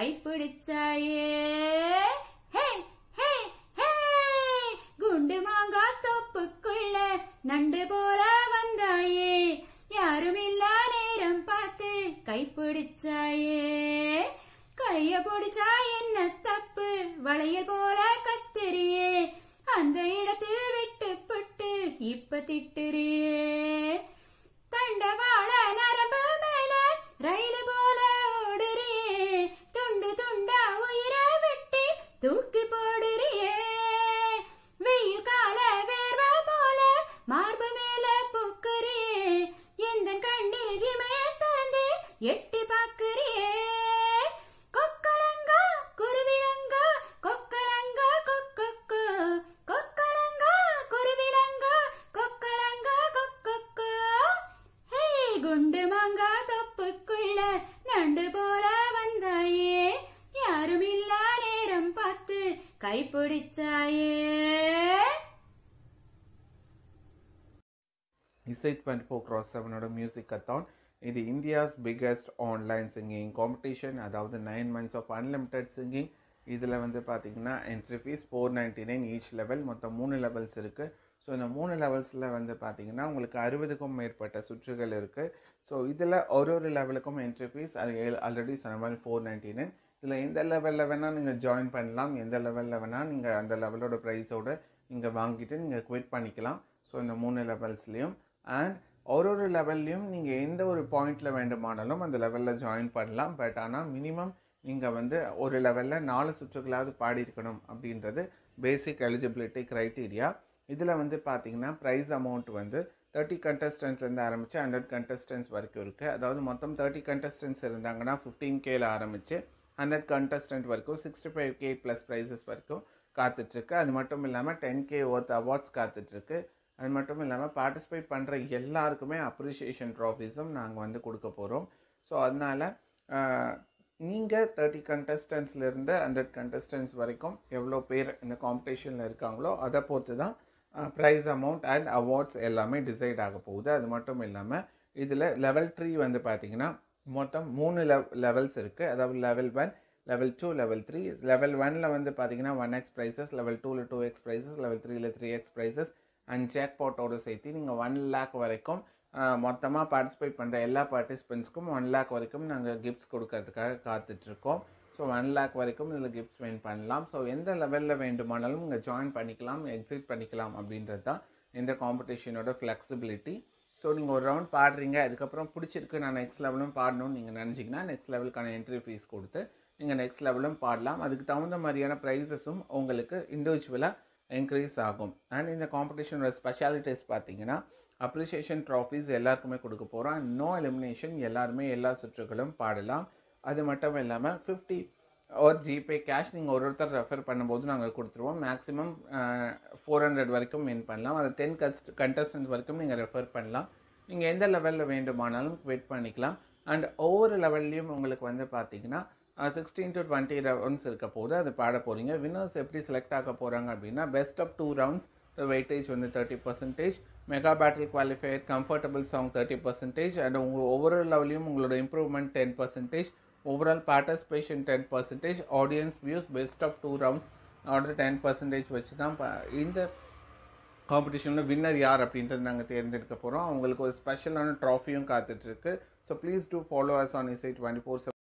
கைப்பிடிச்சாயே ஹே ஹே ஹே குண்டு மாங்கா தொப்புக்குள்ள நண்டு போல வந்தாயே யாரும் இல்லா நேரம் பார்த்து கைப்பிடிச்சாயே கைய பிடிச்சா என்ன தப்பு வளையல் போல கத்தெரியே அந்த இடத்தில் விட்டு பட்டு இப்ப திட்டுறியே எட்டி பார்க்கிறியே கொக்கலங்கா குருவிலங்கா கொக்கலங்கா கொக்கு கொக்கலங்கா குருவிலங்கா கொக்கலங்கா கொக்கு ஹே குண்டு மாங்கா தொப்புக்குள்ள நண்டு போல வந்தாயே யாரும் இல்லா நேரம் பார்த்து கைப்பிடிச்சாயே இசை டுவெண்ட்டி ஃபோர் கிராஸ் செவனோட மியூசிக் கத்தான் இது India's biggest online singing competition அதாவது nine months of unlimited singing இதில் வந்து பார்த்திங்கன்னா entry fee four ninety nine each level மொத்தம் மூணு லெவல்ஸ் இருக்குது ஸோ இந்த மூணு லெவல்ஸில் வந்து பார்த்திங்கன்னா உங்களுக்கு அறுபதுக்கும் மேற்பட்ட சுற்றுகள் இருக்குது ஸோ இதில் ஒரு ஒரு லெவலுக்கும் என்ட்ரி ஃபீஸ் அது ஆல்ரெடி சொன்ன மாதிரி ஃபோர் நைன்டி நைன் இதில் எந்த லெவலில் வேணால் நீங்கள் ஜாயின் பண்ணலாம் எந்த லெவலில் வேணால் நீங்கள் அந்த லெவலோட ப்ரைஸோடு நீங்கள் வாங்கிட்டு நீங்கள் குவிட் பண்ணிக்கலாம் ஸோ இந்த மூணு லெவல்ஸ்லேயும் அண்ட் ஒரு ஒரு லெவல்லையும் நீங்கள் எந்த ஒரு பாயிண்டில் வேண்டுமானாலும் அந்த லெவலில் ஜாயின் பண்ணலாம் பட் ஆனால் மினிமம் நீங்கள் வந்து ஒரு லெவலில் நாலு சுற்றுகளாவது பாடியிருக்கணும் அப்படின்றது பேசிக் எலிஜிபிலிட்டி க்ரைட்டீரியா இதில் வந்து பார்த்திங்கன்னா ப்ரைஸ் அமௌண்ட் வந்து தேர்ட்டி கண்டஸ்டன்ஸ்லேருந்து ஆரம்பித்து ஹண்ட்ரட் கண்டஸ்டன்ஸ் வரைக்கும் இருக்குது அதாவது மொத்தம் தேர்ட்டி கண்டஸ்டன்ஸ் இருந்தாங்கன்னா ஃபிஃப்டீன் கேல ஆரம்பித்து ஹண்ட்ரட் கண்டஸ்டன்ட் வரைக்கும் sixty five K plus prizes வரைக்கும் காத்துட்ருக்கு அது மட்டும் இல்லாமல் டென் கே ஒர்த் அவார்ட்ஸ் காத்துட்ருக்கு அது மட்டும் இல்லாமல் பார்ட்டிசிபேட் பண்ணுற எல்லாருக்குமே அப்ரிஷியேஷன் ட்ராஃபிஸும் நாங்கள் வந்து கொடுக்க போகிறோம் ஸோ அதனால் நீங்கள் தேர்ட்டி கண்டஸ்டன்ஸ்லேருந்து ஹண்ட்ரட் கண்டஸ்டன்ஸ் வரைக்கும் எவ்வளோ பேர் இந்த காம்படிஷனில் இருக்காங்களோ அதை பொறுத்து தான் ப்ரைஸ் அமௌண்ட் அண்ட் அவார்ட்ஸ் எல்லாமே டிசைட் ஆக போகுது அது மட்டும் இல்லாமல் இதில் லெவல் த்ரீ வந்து பார்த்திங்கன்னா மொத்தம் மூணு லெவ் லெவல்ஸ் இருக்குது அதாவது level one level two level three level ஒனில் வந்து பார்த்திங்கன்னா ஒன் எக்ஸ் ப்ரைஸஸ் லெவல் டூவில் டூ எக்ஸ் ப்ரைஸஸ் லெவல் த்ரீயில் த்ரீ எக்ஸ் ப்ரைஸஸ் அண்ட் ஜேக் போட்டோடு சேர்த்து நீங்கள் ஒன் லேக் வரைக்கும் மொத்தமாக பார்ட்டிசிபேட் பண்ணுற எல்லா பார்ட்டிசிபெண்ட்ஸ்க்கும் ஒன் லேக் வரைக்கும் நாங்கள் கிஃப்ட்ஸ் கொடுக்கறதுக்காக காத்துட்ருக்கோம் ஸோ ஒன் லேக் வரைக்கும் இதில் கிஃப்ட்ஸ் வின் பண்ணலாம் ஸோ எந்த லெவலில் வேண்டுமானாலும் இங்கே ஜாயின் பண்ணிக்கலாம் எக்ஸிட் பண்ணிக்கலாம் அப்படின்றது தான் இந்த காம்படிஷனோட ஃப்ளெக்சிபிலிட்டி ஸோ நீங்கள் ஒரு ரவுண்ட் பாடுறீங்க அதுக்கப்புறம் பிடிச்சிருக்கு நான் நெக்ஸ்ட் லெவலும் பாடணும்னு நீங்கள் நினச்சிங்கன்னா நெக்ஸ்ட் லெவலுக்கான என்ட்ரி ஃபீஸ் கொடுத்து நீங்கள் நெக்ஸ்ட் லெவலும் பாடலாம் அதுக்கு தகுந்த மாதிரியான ப்ரைஸஸும் உங்களுக்கு இண்டிவிஜுவலாக இன்க்ரீஸ் ஆகும் அண்ட் இந்த காம்படிஷனோட ஸ்பெஷாலிட்டிஸ் பார்த்தீங்கன்னா அப்ரிசியேஷன் ட்ராஃபீஸ் எல்லாருக்குமே கொடுக்க போகிறோம் நோ எலிமினேஷன் எல்லாருமே எல்லா சுற்றுகளும் பாடலாம் அது மட்டும் இல்லாமல் ஃபிஃப்டி ஓர் ஜிபே கேஷ் நீங்கள் ஒரு ஒருத்தர் ரெஃபர் பண்ணும்போது நாங்கள் கொடுத்துருவோம் மேக்ஸிமம் ஃபோர் ஹண்ட்ரட் வரைக்கும் வின் பண்ணலாம் அதை டென் கஸ்ட் கண்டஸ்டன்ட் வரைக்கும் நீங்கள் ரெஃபர் பண்ணலாம் நீங்கள் எந்த லெவலில் வேண்டுமானாலும் வெயிட் பண்ணிக்கலாம் அண்ட் ஒவ்வொரு லெவல்லையும் உங்களுக்கு வந்து பார்த்தீங்கன்னா சிக்ஸ்டீன் டு டுவெண்ட்டி ரவுண்ட்ஸ் இருக்க போது அது பாட போகிறீங்க வின்னர்ஸ் எப்படி செலக்ட் ஆக போகிறாங்க அப்படின்னா best of two rounds weightage வந்து thirty percentage mega battle qualifier comfortable song thirty percentage and உங்கள் ஒவ்வொரு லெவலையும் உங்களோட improvement ten percentage overall participation ten percentage audience views best of two rounds order ten percentage வச்சு தான் இந்த காம்படிஷனில் winner யார் அப்படின்றது நாங்கள் தேர்ந்தெடுக்க போகிறோம் அவங்களுக்கு ஒரு ஸ்பெஷலான ட்ராஃபியும் காத்துட்ருக்கு so please do follow us on Isai twenty four